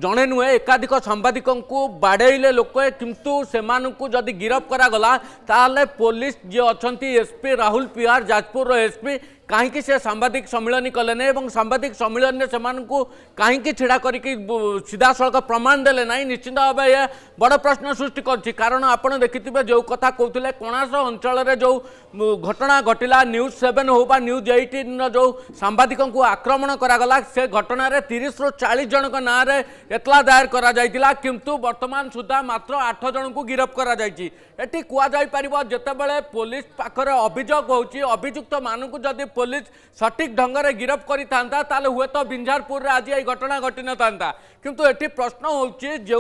ଜଣେ ନୁହେଁ ଏକାଧିକ ସାମ୍ବାଦିକଙ୍କୁ ବାଡ଼େଇଲେ ଲୋକେ କିନ୍ତୁ ସେମାନଙ୍କୁ ଯଦି ଗିରଫ କରାଗଲା ତାହେଲେ ପୋଲିସ ଯିଏ ଅଛନ୍ତି ଏସ୍ପି ରାହୁଲ ପିଆର ଯାଜପୁରର ଏସ୍ପି कहीं से सांबादिक सम्मिलन कले सांबादिक सम्मिलन से कहीं ढड़ा कर सीधा सड़क प्रमाण दे निश्चिंत भाव यह बड़ प्रश्न सृष्टि कारण आप देखिए जो कथा कहते कणास अंचल जो घटना घटला न्यूज सेवेन हो न्यूज एटीन जो सांबादिक आक्रमण कराला से घटन तीस रु चालीस जनक ना एतला दायर करा किंतु बर्तमान सुधा मात्र आठ जन को गिरफ करा पुलिस पाखे अभियोग होती अभियुक्त मानक পুলিশ সঠিক ঢঙ্গরে গিরফ করে থাকে তাহলে হুয়েত বিঞ্ঝারপুরের আজ এই ঘটনা ঘটি নথান্তা কিন্তু এটি প্রশ্ন হচ্ছে যে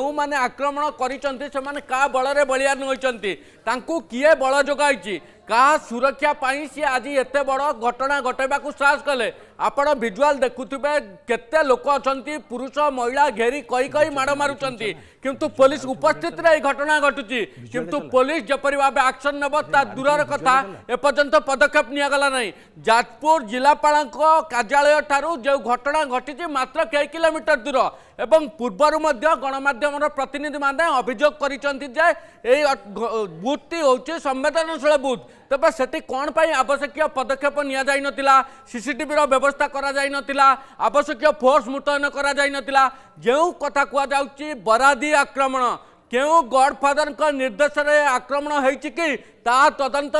আক্রমণ করেছেন সে কাহা বলরে বলিয়ান হয়েছেন তাঁকু কিয়ে বল যোগাইছে କାହା ସୁରକ୍ଷା ପାଇଁ ସିଏ ଆଜି ଏତେ ବଡ଼ ଘଟଣା ଘଟାଇବାକୁ ସାହସ କଲେ ଆପଣ ଭିଜୁଆଲ୍ ଦେଖୁଥିବେ କେତେ ଲୋକ ଅଛନ୍ତି ପୁରୁଷ ମହିଳା ଘେରି କହି କହି ମାଡ଼ ମାରୁଛନ୍ତି କିନ୍ତୁ ପୋଲିସ ଉପସ୍ଥିତିରେ ଏହି ଘଟଣା ଘଟୁଛି କିନ୍ତୁ ପୋଲିସ ଯେପରି ଭାବେ ଆକ୍ସନ୍ ନେବ ତା ଦୂରର କଥା ଏପର୍ଯ୍ୟନ୍ତ ପଦକ୍ଷେପ ନିଆଗଲା ନାହିଁ ଯାଜପୁର ଜିଲ୍ଲାପାଳଙ୍କ କାର୍ଯ୍ୟାଳୟ ଠାରୁ ଯେଉଁ ଘଟଣା ଘଟିଛି ମାତ୍ର କେଇ କିଲୋମିଟର ଦୂର ଏବଂ ପୂର୍ବରୁ ମଧ୍ୟ ଗଣମାଧ୍ୟମର ପ୍ରତିନିଧିମାନେ ଅଭିଯୋଗ କରିଛନ୍ତି ଯେ এই বুথটি হচ্ছে সংবেদনশীল বুথ ତେବେ ସେଠି କ'ଣ ପାଇଁ ଆବଶ୍ୟକୀୟ ପଦକ୍ଷେପ ନିଆଯାଇନଥିଲା ସିସିଟିଭିର ବ୍ୟବସ୍ଥା କରାଯାଇନଥିଲା ଆବଶ୍ୟକୀୟ ଫୋର୍ସ ମୁତୟନ କରାଯାଇନଥିଲା ଯେଉଁ କଥା କୁହାଯାଉଛି ବରାଦି ଆକ୍ରମଣ କେଉଁ ଗଡ଼ଫାଦରଙ୍କ ନିର୍ଦ୍ଦେଶରେ ଆକ୍ରମଣ ହେଇଛି କି ତାହା ତଦନ୍ତ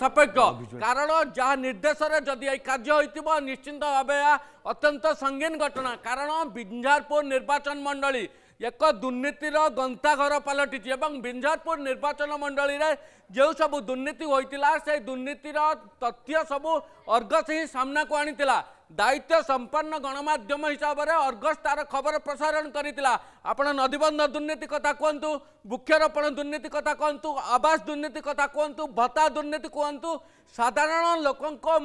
ସାପେକ୍ଷ କାରଣ ଯାହା ନିର୍ଦ୍ଦେଶରେ ଯଦି ଏହି କାର୍ଯ୍ୟ ହୋଇଥିବ ନିଶ୍ଚିନ୍ତ ଭାବେ ଏହା ଅତ୍ୟନ୍ତ ସଙ୍ଗୀନ ଘଟଣା କାରଣ ବିଞ୍ଜାରପୁର ନିର୍ବାଚନ ମଣ୍ଡଳୀ एक दुर्नीति गन्ता घर एवं विञ्जरपुर निर्वाचन मण्डली जो सबै दुर्नीति दुर्नीतिर तथ्य सब अर्गस हिँ सामना आनिला दायित्व सम्पन्न हिसाब हिसाबले अर्गस् तार खबर प्रसारण गरिरहन नदीबन्ध दुर्नीति कथा कुहु वृक्षरोपण दुर्नी कथा कुतु आवास दुर्नीति कथा कुहु भत्ता दुर्नीति সাধারণ লোক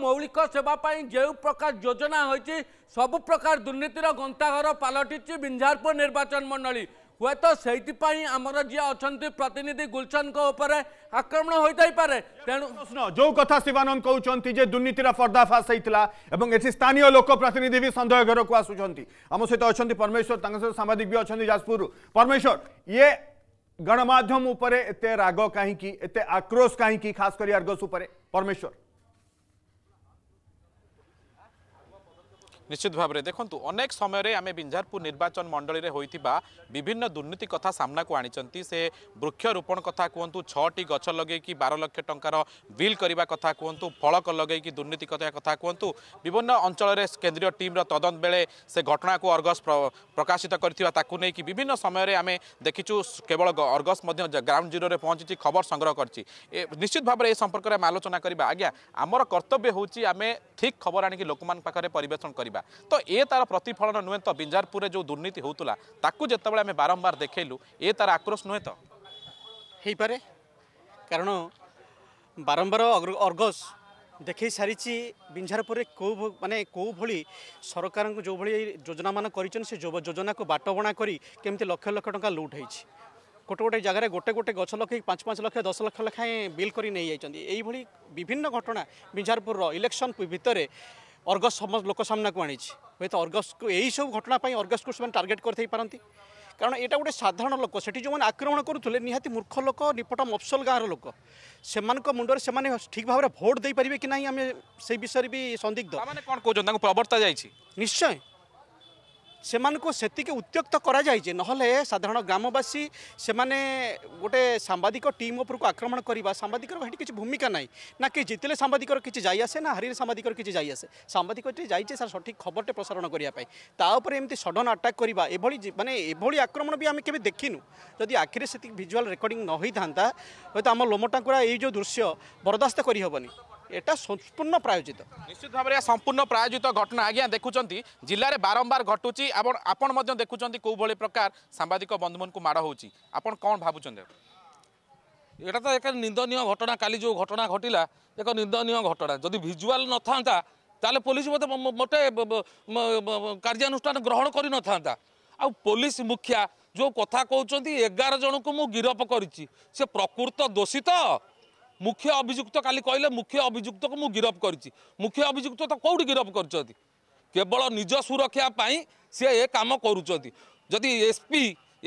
মৌলিক সেবা পাই যে প্রকার যোজনা হয়েছে সবু প্রকার দুর্নীতির গন্তাঘর পালটিছে বিঞ্ঝারপুর নির্বাচন মণ্ডলী হুয়েত সেইপাই আমার যে অনেক প্রতিনিধি গুলশনক উপরে আক্রমণ হয়ে যাইপরে তেমন প্রশ্ন যে কথা শিবানন্দ কৌন যে দুর্নীতির পর্দাফাশ হয়েছিল এবং এটি স্থানীয় লোক প্রতিনিধি বি সন্দেহ ঘরক আসুচার আমার সহ অনেক পরমেশ্বর তাঙ্ক সহ সাংবাদিক বি অনেক যাজপুর পরমেশ্বর ইয়ে गणमाध्यम उपरे एते राग काहीं आक्रोश कहीं खास करी अर्गस उपरे परमेश्वर ନିଶ୍ଚିତ ଭାବରେ ଦେଖନ୍ତୁ ଅନେକ ସମୟରେ ଆମେ ବିଞ୍ଝାରପୁର ନିର୍ବାଚନ ମଣ୍ଡଳୀରେ ହୋଇଥିବା ବିଭିନ୍ନ ଦୁର୍ନୀତି କଥା ସାମ୍ନାକୁ ଆଣିଛନ୍ତି ସେ ବୃକ୍ଷରୋପଣ କଥା କୁହନ୍ତୁ ଛଅଟି ଗଛ ଲଗାଇକି ବାର ଲକ୍ଷ ଟଙ୍କାର ବିଲ୍ କରିବା କଥା କୁହନ୍ତୁ ଫଳକ ଲଗାଇକି ଦୁର୍ନୀତି କଥା କଥା କୁହନ୍ତୁ ବିଭିନ୍ନ ଅଞ୍ଚଳରେ କେନ୍ଦ୍ରୀୟ ଟିମ୍ର ତଦନ୍ତ ବେଳେ ସେ ଘଟଣାକୁ ଅର୍ଗସ୍ ପ୍ରକାଶିତ କରିଥିବା ତାକୁ ନେଇକି ବିଭିନ୍ନ ସମୟରେ ଆମେ ଦେଖିଛୁ କେବଳ ଅର୍ଗସ୍ ମଧ୍ୟ ଗ୍ରାଉଣ୍ଡ ଜିରୋରେ ପହଞ୍ଚିଛି ଖବର ସଂଗ୍ରହ କରିଛି ନିଶ୍ଚିତ ଭାବରେ ଏ ସମ୍ପର୍କରେ ଆମେ ଆଲୋଚନା କରିବା ଆଜ୍ଞା ଆମର କର୍ତ୍ତବ୍ୟ ହେଉଛି ଆମେ ଠିକ୍ ଖବର ଆଣିକି ଲୋକମାନଙ୍କ ପାଖରେ ପରିବେଷଣ କରିବା ଦେଖିବା ତ ଏ ତାର ପ୍ରତିଫଳନ ନୁହେଁ ତ ବିଞ୍ଜାରପୁରରେ ଯେଉଁ ଦୁର୍ନୀତି ହେଉଥିଲା ତାକୁ ଯେତେବେଳେ ଆମେ ବାରମ୍ବାର ଦେଖେଇଲୁ ଏ ତାର ଆକ୍ରୋଶ ନୁହେଁ ତ ହେଇପାରେ କାରଣ ବାରମ୍ବାର ଅର୍ଗସ୍ ଦେଖେଇ ସାରିଛି ବିଞ୍ଝାରପୁରରେ କେଉଁ ମାନେ କେଉଁ ଭଳି ସରକାରଙ୍କୁ ଯେଉଁଭଳି ଯୋଜନାମାନ କରିଛନ୍ତି ସେ ଯୋଜନାକୁ ବାଟବଣା କରି କେମିତି ଲକ୍ଷ ଲକ୍ଷ ଟଙ୍କା ଲୁଟ୍ ହେଇଛି ଗୋଟେ ଗୋଟେ ଜାଗାରେ ଗୋଟେ ଗୋଟେ ଗଛ ଲଖେଇ ପାଞ୍ଚ ପାଞ୍ଚ ଲକ୍ଷ ଦଶ ଲକ୍ଷ ଲେଖାଏଁ ବିଲ୍ କରି ନେଇଯାଇଛନ୍ତି ଏଇଭଳି ବିଭିନ୍ନ ଘଟଣା ବିଞ୍ଝାରପୁରର ଇଲେକ୍ସନ୍ ଭିତରେ ଅର୍ଗସ୍ ଲୋକ ସାମ୍ନାକୁ ଆଣିଛି ହୁଏତ ଅର୍ଗସ୍କୁ ଏହିସବୁ ଘଟଣା ପାଇଁ ଅର୍ଗସ୍କୁ ସେମାନେ ଟାର୍ଗେଟ୍ କରିଥାଇପାରନ୍ତି କାରଣ ଏଇଟା ଗୋଟେ ସାଧାରଣ ଲୋକ ସେଠି ଯେଉଁମାନେ ଆକ୍ରମଣ କରୁଥିଲେ ନିହାତି ମୂର୍ଖ ଲୋକ ନିପଟ ମଫସଲ ଗାଁର ଲୋକ ସେମାନଙ୍କ ମୁଣ୍ଡରେ ସେମାନେ ଠିକ୍ ଭାବରେ ଭୋଟ୍ ଦେଇପାରିବେ କି ନାହିଁ ଆମେ ସେଇ ବିଷୟରେ ବି ସନ୍ଦିଗ୍ଧ କ'ଣ କହୁଛନ୍ତି ତାଙ୍କୁ ପ୍ରବର୍ତ୍ତା ଯାଇଛି ନିଶ୍ଚୟ ସେମାନଙ୍କୁ ସେତିକି ଉତ୍ତ୍ୟକ୍ତ କରାଯାଇଛି ନହେଲେ ସାଧାରଣ ଗ୍ରାମବାସୀ ସେମାନେ ଗୋଟେ ସାମ୍ବାଦିକ ଟିମ୍ ଉପରକୁ ଆକ୍ରମଣ କରିବା ସାମ୍ବାଦିକର ସେଠି କିଛି ଭୂମିକା ନାହିଁ ନା କି ଜିତିଲେ ସାମ୍ବାଦିକର କିଛି ଯାଇ ଆସେ ନା ହାରିଲେ ସାମ୍ବାଦିକର କିଛି ଯାଇ ଆସେ ସାମ୍ବାଦିକଟି ଯାଇଛି ସାର୍ ସଠିକ୍ ଖବରଟେ ପ୍ରସାରଣ କରିବା ପାଇଁ ତା ଉପରେ ଏମିତି ସଡ଼ନ୍ ଆଟାକ୍ କରିବା ଏଭଳି ମାନେ ଏଭଳି ଆକ୍ରମଣ ବି ଆମେ କେବେ ଦେଖିନୁ ଯଦି ଆଖିରେ ସେତିକି ଭିଜୁଆଲ୍ ରେକର୍ଡିଂ ନ ହୋଇଥାନ୍ତା ହୁଏତ ଆମ ଲୋମଟାଙ୍କୁରା ଏଇ ଯେଉଁ ଦୃଶ୍ୟ ବରଦାସ୍ତ କରିହେବନି এটা সম্পূর্ণ প্রায়োজিত নিশ্চিত ভাবে সম্পূর্ণ প্রায়োজিত ঘটনা আজ্ঞা দেখুম জেলার বারম্বার ঘটুচি এবং আপনার দেখুম কেউভাবে প্রকার সাংবাদিক বন্ধুমানু মাড় হচ্ছে আপনার কম ভাবুছেন এটা তো এক নিন্দনীয় ঘটনা কালি যে ঘটনা ঘটিলা এক নিন্দনীয় ঘটনা যদি ভিজুয়াল নথান্তা তাহলে পুলিশ মতো মোটে কার্যানুষ্ঠান গ্রহণ করে নথান্তা ଆଉ ପୋଲିସ ମୁଖିଆ ଯେଉଁ କଥା କହୁଛନ୍ତି ଏଗାର ଜଣଙ୍କୁ ମୁଁ ଗିରଫ କରିଛି ସେ ପ୍ରକୃତ ଦୋଷୀ ତ ମୁଖ୍ୟ ଅଭିଯୁକ୍ତ କାଲି କହିଲେ ମୁଖ୍ୟ ଅଭିଯୁକ୍ତକୁ ମୁଁ ଗିରଫ କରିଛି ମୁଖ୍ୟ ଅଭିଯୁକ୍ତ ତ କେଉଁଠି ଗିରଫ କରିଛନ୍ତି କେବଳ ନିଜ ସୁରକ୍ଷା ପାଇଁ ସିଏ ଏ କାମ କରୁଛନ୍ତି ଯଦି ଏସ୍ପି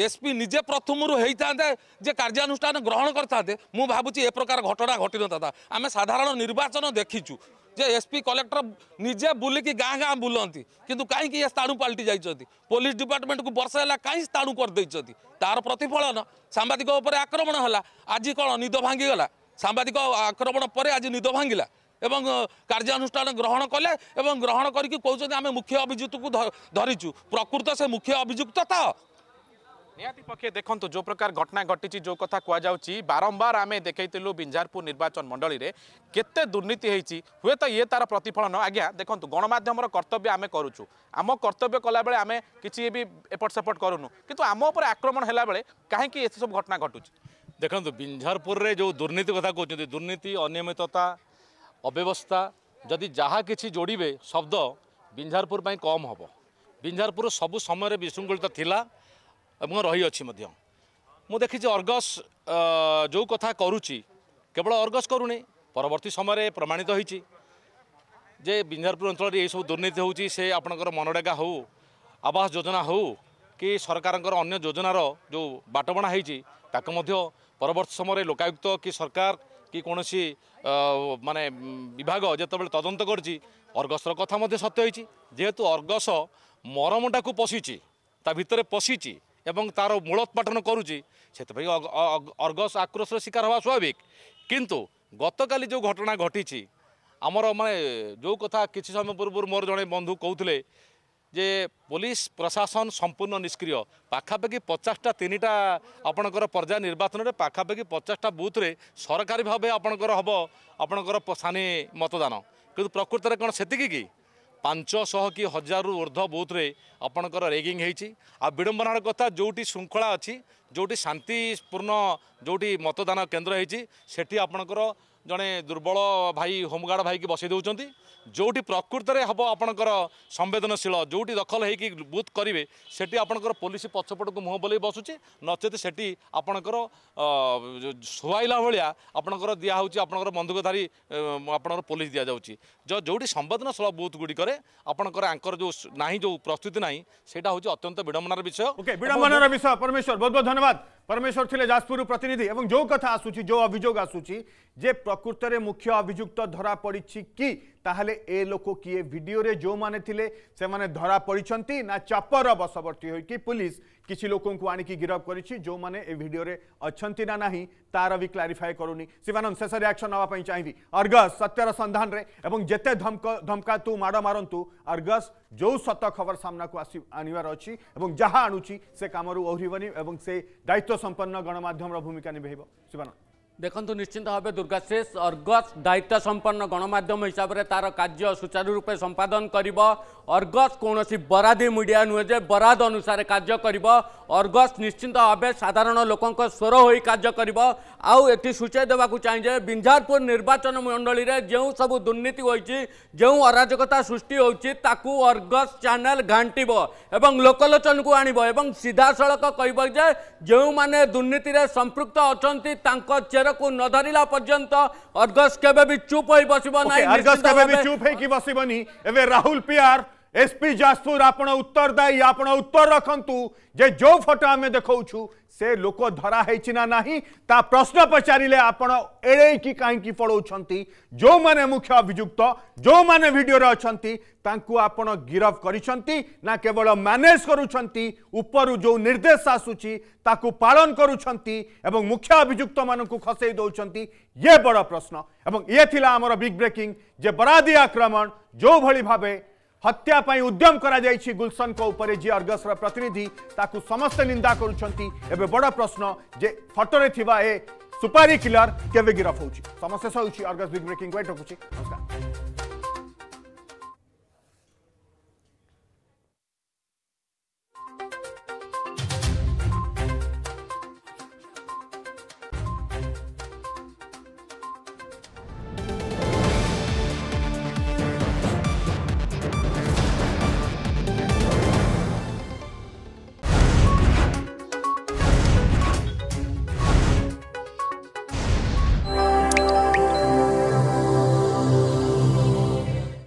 ଏସ୍ପି ନିଜେ ପ୍ରଥମରୁ ହେଇଥାନ୍ତେ ଯେ କାର୍ଯ୍ୟାନୁଷ୍ଠାନ ଗ୍ରହଣ କରିଥାନ୍ତେ ମୁଁ ଭାବୁଛି ଏ ପ୍ରକାର ଘଟଣା ଘଟିନଥାନ୍ତା ଆମେ ସାଧାରଣ ନିର୍ବାଚନ ଦେଖିଛୁ ଯେ ଏସ୍ପି କଲେକ୍ଟର ନିଜେ ବୁଲିକି ଗାଁ ଗାଁ ବୁଲନ୍ତି କିନ୍ତୁ କାହିଁକି ଏ ସ୍ଥାଣୁ ପାଲଟି ଯାଇଛନ୍ତି ପୋଲିସ ଡିପାର୍ଟମେଣ୍ଟକୁ ବର୍ଷେ ହେଲା କାହିଁ ସ୍ଥାଣୁ କରିଦେଇଛନ୍ତି ତାର ପ୍ରତିଫଳନ ସାମ୍ବାଦିକ ଉପରେ ଆକ୍ରମଣ ହେଲା ଆଜି କ'ଣ ନିଦ ଭାଙ୍ଗିଗଲା সাংবাদিক আক্রমণ পরে আজ নিদ ভাঙ্গিলা এবং কার্যানুষ্ঠান গ্রহণ কলে এবং গ্রহণ করিকি কৌছেন আমি মুখ্য অভিযুক্তকে ধরিছু প্রকৃত সে মুখ্য অভিযুক্ত তো ନିହାତି ପକ୍ଷେ ଦେଖନ୍ତୁ ଯେଉଁ ପ୍ରକାର ଘଟଣା ଘଟିଛି ଯେଉଁ କଥା କୁହାଯାଉଛି ବାରମ୍ବାର ଆମେ ଦେଖାଇଥିଲୁ ବିଞ୍ଜାରପୁର ନିର୍ବାଚନ ମଣ୍ଡଳୀରେ କେତେ ଦୁର୍ନୀତି ହେଇଛି ହୁଏତ ଇଏ ତା'ର ପ୍ରତିଫଳନ ଆଜ୍ଞା ଦେଖନ୍ତୁ ଗଣମାଧ୍ୟମର କର୍ତ୍ତବ୍ୟ ଆମେ କରୁଛୁ ଆମ କର୍ତ୍ତବ୍ୟ କଲାବେଳେ ଆମେ କିଛି ବି ଏପଟ ସେପଟ କରୁନୁ କିନ୍ତୁ ଆମ ଉପରେ ଆକ୍ରମଣ ହେଲାବେଳେ କାହିଁକି ଏସବୁ ଘଟଣା ଘଟୁଛି ଦେଖନ୍ତୁ ବିଞ୍ଝାରପୁରରେ ଯେଉଁ ଦୁର୍ନୀତି କଥା କହୁଛନ୍ତି ଦୁର୍ନୀତି ଅନିୟମିତତା ଅବ୍ୟବସ୍ଥା ଯଦି ଯାହା କିଛି ଯୋଡ଼ିବେ ଶବ୍ଦ ବିଞ୍ଝାରପୁର ପାଇଁ କମ୍ ହେବ ବିଞ୍ଝାରପୁର ସବୁ ସମୟରେ ବିଶୃଙ୍ଖଳିତ ଥିଲା ଏବଂ ରହିଅଛି ମଧ୍ୟ ମୁଁ ଦେଖିଛି ଅର୍ଗସ୍ ଯେଉଁ କଥା କରୁଛି କେବଳ ଅର୍ଗସ୍ କରୁନି ପରବର୍ତ୍ତୀ ସମୟରେ ପ୍ରମାଣିତ ହୋଇଛି ଯେ ବିଞ୍ଝାରପୁର ଅଞ୍ଚଳରେ ଏହିସବୁ ଦୁର୍ନୀତି ହେଉଛି ସେ ଆପଣଙ୍କର ମନରେଗା ହେଉ ଆବାସ ଯୋଜନା ହେଉ କି ସରକାରଙ୍କର ଅନ୍ୟ ଯୋଜନାର ଯେଉଁ ବାଟବଣା ହେଇଛି ତାକୁ ମଧ୍ୟ ପରବର୍ତ୍ତୀ ସମୟରେ ଲୋକାୟୁକ୍ତ କି ସରକାର କି କୌଣସି ମାନେ ବିଭାଗ ଯେତେବେଳେ ତଦନ୍ତ କରିଛି ଅର୍ଗସର କଥା ମଧ୍ୟ ସତ୍ୟ ହୋଇଛି ଯେହେତୁ ଅର୍ଗସ ମରମଟାକୁ ପଶିଛି ତା ଭିତରେ ପଶିଛି এবং তার মূলোৎপাটন করুছি সেপাই অর্গস আক্রোশর শিকার হওয়া স্বাভাবিক কিন্তু গতকাল যে ঘটনা ঘটিছি আমার মানে যে কথা কিছু সময় পূর্ব মোর জন বন্ধু কৌলে যে পুলিশ প্রশাসন সম্পূর্ণ নিষ্ক্রিয় পাখাপাখি পচাশটা তিনটা আপনার পর্যায় নির্বাচনের পাখাপাখি পচাশটা বুথরে সরকারি ভাবে আপনার হব আপনার সানি মতদান কিন্তু প্রকৃতরে কোণ সেতিকি কি ପାଞ୍ଚଶହ କି ହଜାରରୁ ଉର୍ଦ୍ଧ୍ୱ ବୁଥରେ ଆପଣଙ୍କର ରେଗିଂ ହେଇଛି ଆଉ ବିଡ଼ମ୍ବନାର କଥା ଯେଉଁଠି ଶୃଙ୍ଖଳା ଅଛି ଯେଉଁଠି ଶାନ୍ତିପୂର୍ଣ୍ଣ ଯେଉଁଠି ମତଦାନ କେନ୍ଦ୍ର ହେଇଛି ସେଠି ଆପଣଙ୍କର ଜଣେ ଦୁର୍ବଳ ଭାଇ ହୋମଗାର୍ଡ଼ ଭାଇକି ବସେଇ ଦେଉଛନ୍ତି ଯେଉଁଠି ପ୍ରକୃତରେ ହେବ ଆପଣଙ୍କର ସମ୍ବେଦନଶୀଳ ଯେଉଁଠି ଦଖଲ ହେଇକି ବୁଥ୍ କରିବେ ସେଠି ଆପଣଙ୍କର ପୋଲିସ ପଛପଟକୁ ମୁହଁ ବୋଲେଇ ବସୁଛି ନଚେତ୍ ସେଠି ଆପଣଙ୍କର ଶୁଆଇଲା ଭଳିଆ ଆପଣଙ୍କର ଦିଆହେଉଛି ଆପଣଙ୍କର ବନ୍ଧୁକଧାରୀ ଆପଣଙ୍କର ପୋଲିସ ଦିଆଯାଉଛି ଯେଉଁଠି ସମ୍ବେଦନଶୀଳ ବୁଥ୍ ଗୁଡ଼ିକରେ ଆପଣଙ୍କର ଆଙ୍କର ଯେଉଁ ନାହିଁ ଯେଉଁ ପ୍ରସ୍ତୁତି ନାହିଁ ସେଇଟା ହେଉଛି ଅତ୍ୟନ୍ତ ବିଡ଼ମ୍ବନାର ବିଷୟ ବିଡ଼ମ୍ବନାର ବିଷୟ ପରମେଶ୍ୱର ବହୁତ ବହୁତ ଧନ୍ୟବାଦ परमेश्वर थे जाजपुर प्रतिनिधि एवं जो कथा आसूँ जो अभोग आसूँ जे प्रकृत में मुख्य अभिजुक्त धरा पड़ी कि তাহলে এ লোক কিয়ে ভিডিও রে জো মানে থিলে সে মানে ধরা পড়িছন্তি না চাপৰ বসৱৰ্তি হৈ কি পুলিচ কিছি লোকক আনি কি গිරপ কৰিছি জো মানে এ ভিডিও রে অছন্তি না নাহি তারো বি ক্লারিফাই কৰোনি সিমান অনুসৰি ৰেঅ্যাকচন হোৱা পইচাইবি অৰগস সত্যৰ সন্ধানৰে আৰু জতে ধমকা ধমকা তো মাডা মারন্তু অৰগস জো সত্য খবৰ সামনা কো আছি আনিবার ৰচি আৰু জহা আণুচি সে কামৰ অউহি বনি আৰু সে গায়ত্ব সম্পপন্ন গণ মাধ্যমৰ ভূমিকা নিবৈব সিমান ଦେଖନ୍ତୁ ନିଶ୍ଚିନ୍ତ ଭାବେ ଦୁର୍ଗାଶେଷ ଅର୍ଗସ୍ ଦାୟିତ୍ୱ ସମ୍ପନ୍ନ ଗଣମାଧ୍ୟମ ହିସାବରେ ତାର କାର୍ଯ୍ୟ ସୁଚାରୁରୂପେ ସମ୍ପାଦନ କରିବ ଅର୍ଗସ୍ କୌଣସି ବରାଦି ମିଡ଼ିଆ ନୁହେଁ ଯେ ବରାଦ ଅନୁସାରେ କାର୍ଯ୍ୟ କରିବ ଅର୍ଗସ୍ ନିଶ୍ଚିନ୍ତ ଭାବେ ସାଧାରଣ ଲୋକଙ୍କ ସ୍ୱର ହୋଇ କାର୍ଯ୍ୟ କରିବ ଆଉ ଏଠି ସୂଚାଇ ଦେବାକୁ ଚାହେଁ ଯେ ବିଞ୍ଜାରପୁର ନିର୍ବାଚନ ମଣ୍ଡଳୀରେ ଯେଉଁ ସବୁ ଦୁର୍ନୀତି ହୋଇଛି ଯେଉଁ ଅରାଜକତା ସୃଷ୍ଟି ହେଉଛି ତାକୁ ଅର୍ଗସ୍ ଚ୍ୟାନେଲ୍ ଘାଣ୍ଟିବ ଏବଂ ଲୋକଲୋଚନକୁ ଆଣିବ ଏବଂ ସିଧାସଳଖ କହିବ ଯେ ଯେଉଁମାନେ ଦୁର୍ନୀତିରେ ସମ୍ପୃକ୍ତ ଅଛନ୍ତି ତାଙ୍କ ଚେରକୁ ନ ଧରିଲା ପର୍ଯ୍ୟନ୍ତ ଅର୍ଗସ୍ କେବେ ବି ଚୁପ୍ ହୋଇ ବସିବ ନାହିଁ ଅର୍ଗସ୍ କେବେ ବି ଚୁପ୍ ହେଇକି ବସିବନି ଏବେ ରାହୁଲ ପିଆର एसपी जाजपुर आपड़ उत्तरदायी आप उत्तर रखु जे जो फोटो आम देखा से लोक धरा है ना ना ता प्रश्न पचारे आप आपड़ एड़ी कहीं पढ़ाऊँ जो मैंने मुख्य अभिजुक्त जो मैंने भिडर अच्छा आप गिरफ्त करना केवल मैनेज करूर जो निर्देश आसूँ पालन करुँच मुख्य अभिजुक्त मानक खसई दौंट ये बड़ प्रश्न एवं ये आम बिग ब्रेकिंग जे बरादी आक्रमण जो भाई भाव हत्या उद्यम कर गुलशन उपर जी अर्गसर प्रतिनिधि ताकू समस्ते निंदा करे बड़ प्रश्न जे फटोरे ए सुपारी किलर केवे गिरफ्त हो समस्या सौ अर्गस बिग ब्रेकिंग नमस्कार